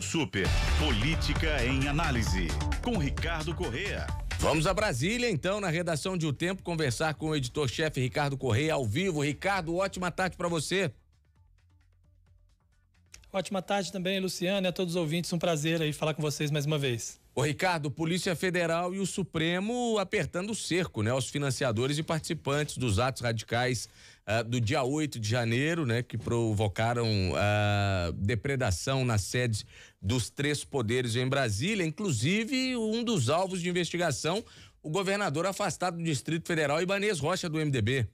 Super Política em Análise, com Ricardo Correa. Vamos a Brasília, então, na redação de O Tempo, conversar com o editor-chefe Ricardo Correia ao vivo. Ricardo, ótima tarde para você. Ótima tarde também, Luciano, e a todos os ouvintes. Um prazer aí falar com vocês mais uma vez. O Ricardo, Polícia Federal e o Supremo apertando o cerco, né, aos financiadores e participantes dos atos radicais uh, do dia 8 de janeiro, né, que provocaram uh, depredação nas sedes dos três poderes em Brasília, inclusive um dos alvos de investigação, o governador afastado do Distrito Federal, Ibanês Rocha, do MDB.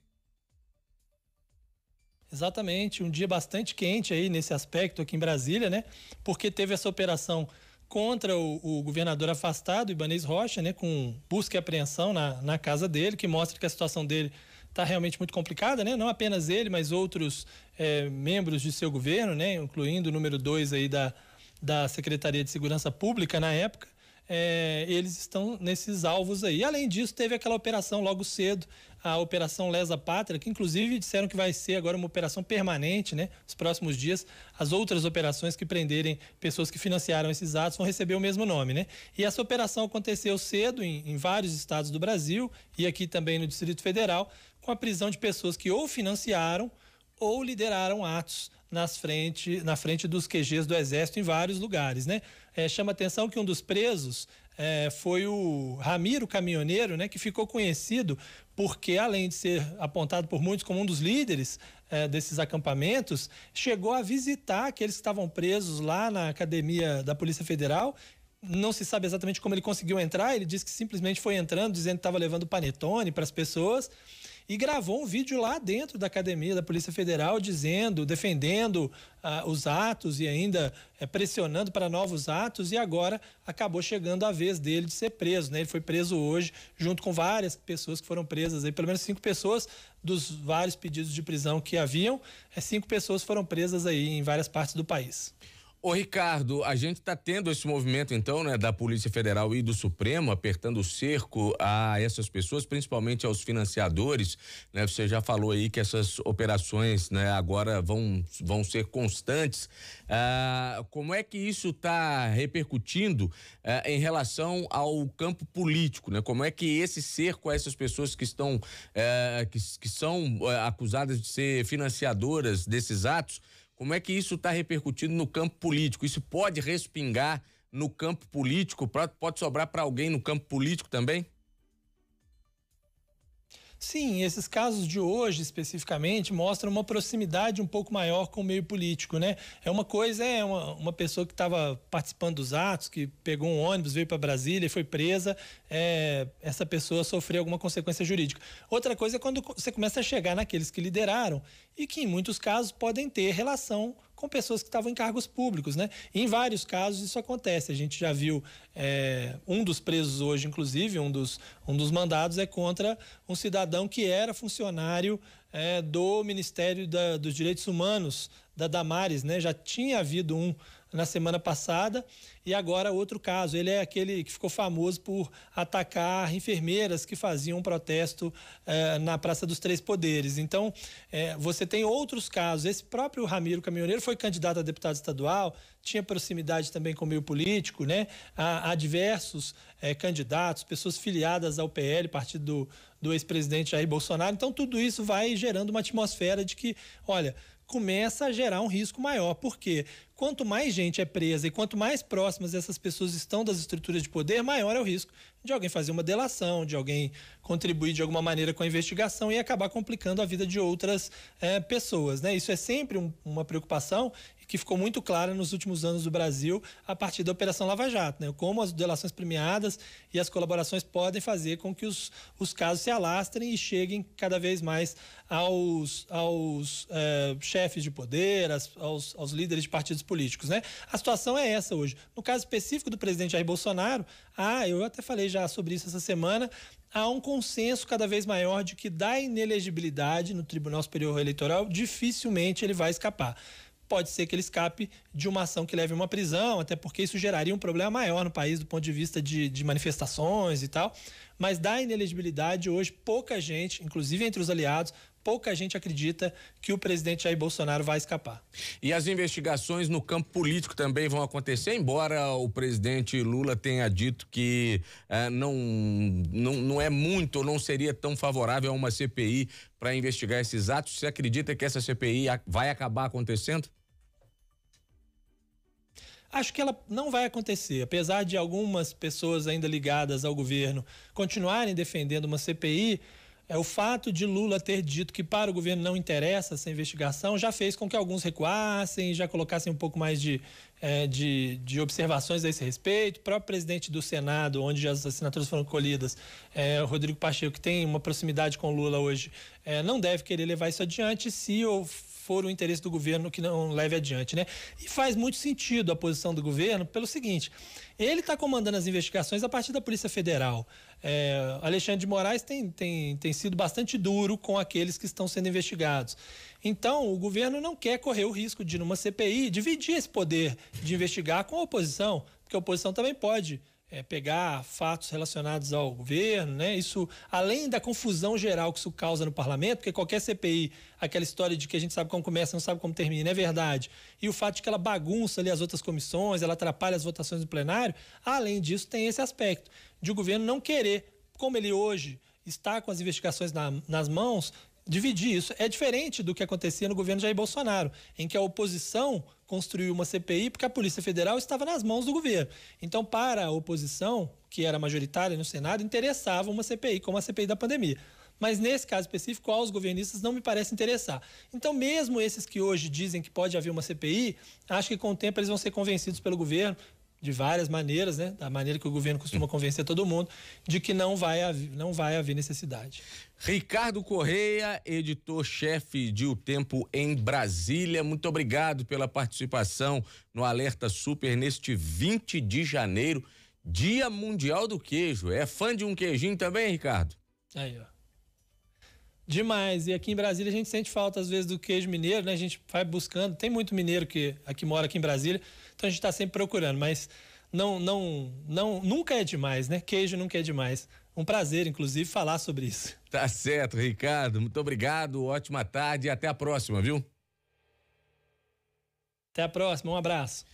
Exatamente, um dia bastante quente aí nesse aspecto aqui em Brasília, né? Porque teve essa operação contra o, o, governador afastado, Ibanez Rocha, né, com busca e apreensão na, na casa dele, que mostra que a situação dele está realmente muito complicada, né? Não apenas ele, mas outros é, membros de seu governo, né, incluindo o número 2 aí da, da Secretaria de Segurança Pública na época é, eles estão nesses alvos aí. Além disso, teve aquela operação logo cedo, a Operação Lesa Pátria, que inclusive disseram que vai ser agora uma operação permanente, né? Nos próximos dias, as outras operações que prenderem pessoas que financiaram esses atos vão receber o mesmo nome, né? E essa operação aconteceu cedo em, em vários estados do Brasil e aqui também no Distrito Federal, com a prisão de pessoas que ou financiaram ou lideraram atos nas frente, na frente dos QGs do Exército em vários lugares, né? É, chama atenção que um dos presos é, foi o Ramiro Caminhoneiro, né? Que ficou conhecido porque, além de ser apontado por muitos como um dos líderes é, desses acampamentos, chegou a visitar aqueles que estavam presos lá na academia da Polícia Federal não se sabe exatamente como ele conseguiu entrar. Ele disse que simplesmente foi entrando, dizendo que estava levando panetone para as pessoas e gravou um vídeo lá dentro da academia da Polícia Federal dizendo, defendendo ah, os atos e ainda eh, pressionando para novos atos e agora acabou chegando a vez dele de ser preso, né? Ele foi preso hoje junto com várias pessoas que foram presas aí, pelo menos cinco pessoas dos vários pedidos de prisão que haviam, eh, cinco pessoas foram presas aí em várias partes do país. Ô Ricardo, a gente está tendo esse movimento então, né, da Polícia Federal e do Supremo apertando o cerco a essas pessoas, principalmente aos financiadores, né? Você já falou aí que essas operações, né, agora vão vão ser constantes. Ah, como é que isso está repercutindo ah, em relação ao campo político, né? Como é que esse cerco a essas pessoas que estão ah, que, que são ah, acusadas de ser financiadoras desses atos como é que isso está repercutindo no campo político? Isso pode respingar no campo político? Pode sobrar para alguém no campo político também? Sim, esses casos de hoje especificamente mostram uma proximidade um pouco maior com o meio político, né? É uma coisa, é uma, uma pessoa que estava participando dos atos, que pegou um ônibus, veio para Brasília e foi presa, é, essa pessoa sofreu alguma consequência jurídica. Outra coisa é quando você começa a chegar naqueles que lideraram e que em muitos casos podem ter relação com pessoas que estavam em cargos públicos, né? E em vários casos isso acontece. A gente já viu é, um dos presos hoje, inclusive, um dos, um dos mandados é contra um cidadão que era funcionário é, do Ministério da, dos Direitos Humanos, da Damares, né? Já tinha havido um na semana passada e agora outro caso. Ele é aquele que ficou famoso por atacar enfermeiras que faziam um protesto eh, na Praça dos Três Poderes. Então, eh, você tem outros casos. Esse próprio Ramiro Caminhoneiro foi candidato a deputado estadual, tinha proximidade também com o meio político, né? Há, há diversos eh, candidatos, pessoas filiadas ao PL, partido do, do ex-presidente Jair Bolsonaro. Então, tudo isso vai gerando uma atmosfera de que, olha, começa a gerar um risco maior, porque quanto mais gente é presa e quanto mais próximas essas pessoas estão das estruturas de poder, maior é o risco de alguém fazer uma delação, de alguém contribuir de alguma maneira com a investigação e acabar complicando a vida de outras é, pessoas. Né? Isso é sempre um, uma preocupação que ficou muito clara nos últimos anos do Brasil a partir da Operação Lava Jato, né? como as delações premiadas e as colaborações podem fazer com que os, os casos se alastrem e cheguem cada vez mais aos, aos é, chefes de poder, aos, aos líderes de partidos políticos. Né? A situação é essa hoje. No caso específico do presidente Jair Bolsonaro, ah, eu até falei já sobre isso essa semana, há um consenso cada vez maior de que da inelegibilidade no Tribunal Superior Eleitoral dificilmente ele vai escapar pode ser que ele escape de uma ação que leve a uma prisão, até porque isso geraria um problema maior no país do ponto de vista de, de manifestações e tal. Mas da inelegibilidade, hoje, pouca gente, inclusive entre os aliados, pouca gente acredita que o presidente Jair Bolsonaro vai escapar. E as investigações no campo político também vão acontecer, embora o presidente Lula tenha dito que é, não, não, não é muito, não seria tão favorável a uma CPI para investigar esses atos. Você acredita que essa CPI vai acabar acontecendo? Acho que ela não vai acontecer, apesar de algumas pessoas ainda ligadas ao governo continuarem defendendo uma CPI é, o fato de Lula ter dito que para o governo não interessa essa investigação já fez com que alguns recuassem, já colocassem um pouco mais de, é, de, de observações a esse respeito. O próprio presidente do Senado, onde as assinaturas foram colhidas, é, o Rodrigo Pacheco, que tem uma proximidade com Lula hoje, é, não deve querer levar isso adiante se ou for o interesse do governo que não leve adiante, né? E faz muito sentido a posição do governo pelo seguinte: ele está comandando as investigações a partir da Polícia Federal. É, Alexandre de Moraes tem, tem, tem sido bastante duro com aqueles que estão sendo investigados. Então, o governo não quer correr o risco de, numa CPI, dividir esse poder de investigar com a oposição, porque a oposição também pode é, pegar fatos relacionados ao governo, né? Isso, além da confusão geral que isso causa no parlamento, porque qualquer CPI, aquela história de que a gente sabe como começa, não sabe como termina, é verdade. E o fato de que ela bagunça ali as outras comissões, ela atrapalha as votações do plenário, além disso, tem esse aspecto de o governo não querer, como ele hoje está com as investigações na, nas mãos, dividir isso. É diferente do que acontecia no governo Jair Bolsonaro, em que a oposição construiu uma CPI porque a Polícia Federal estava nas mãos do governo. Então, para a oposição, que era majoritária no Senado, interessava uma CPI, como a CPI da pandemia. Mas nesse caso específico, aos governistas não me parece interessar. Então, mesmo esses que hoje dizem que pode haver uma CPI, acho que com o tempo eles vão ser convencidos pelo governo, de várias maneiras, né, da maneira que o governo costuma convencer todo mundo, de que não vai haver, não vai haver necessidade. Ricardo Correia, editor-chefe de O Tempo em Brasília, muito obrigado pela participação no Alerta Super neste 20 de janeiro, Dia Mundial do Queijo. É fã de um queijinho também, Ricardo? Aí, ó. Demais. E aqui em Brasília a gente sente falta, às vezes, do queijo mineiro, né? A gente vai buscando. Tem muito mineiro que aqui mora aqui em Brasília, então a gente está sempre procurando, mas não, não, não, nunca é demais, né? Queijo nunca é demais. Um prazer, inclusive, falar sobre isso. Tá certo, Ricardo. Muito obrigado, ótima tarde e até a próxima, viu? Até a próxima, um abraço.